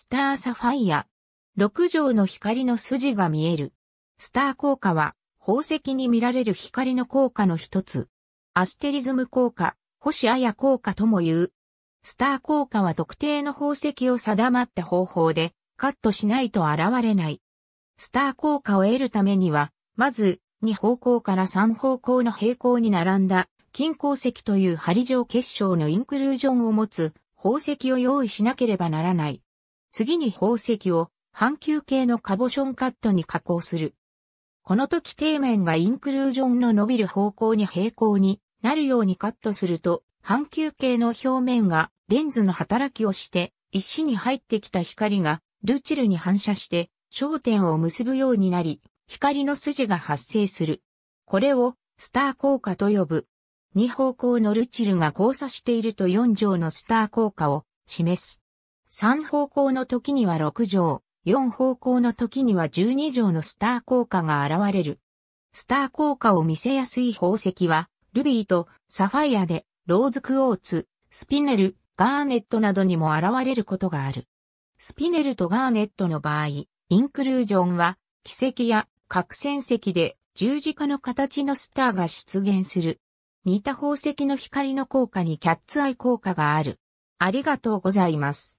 スターサファイア。六畳の光の筋が見える。スター効果は、宝石に見られる光の効果の一つ。アステリズム効果、星あや効果とも言う。スター効果は特定の宝石を定まった方法で、カットしないと現れない。スター効果を得るためには、まず、2方向から3方向の平行に並んだ、金鉱石という針状結晶のインクルージョンを持つ、宝石を用意しなければならない。次に宝石を半球形のカボションカットに加工する。この時底面がインクルージョンの伸びる方向に平行になるようにカットすると、半球形の表面がレンズの働きをして、石に入ってきた光がルチルに反射して焦点を結ぶようになり、光の筋が発生する。これをスター効果と呼ぶ。二方向のルチルが交差していると4乗のスター効果を示す。3方向の時には6畳、4方向の時には12畳のスター効果が現れる。スター効果を見せやすい宝石は、ルビーとサファイアで、ローズクオーツ、スピネル、ガーネットなどにも現れることがある。スピネルとガーネットの場合、インクルージョンは、奇跡や角戦石で十字架の形のスターが出現する。似た宝石の光の効果にキャッツアイ効果がある。ありがとうございます。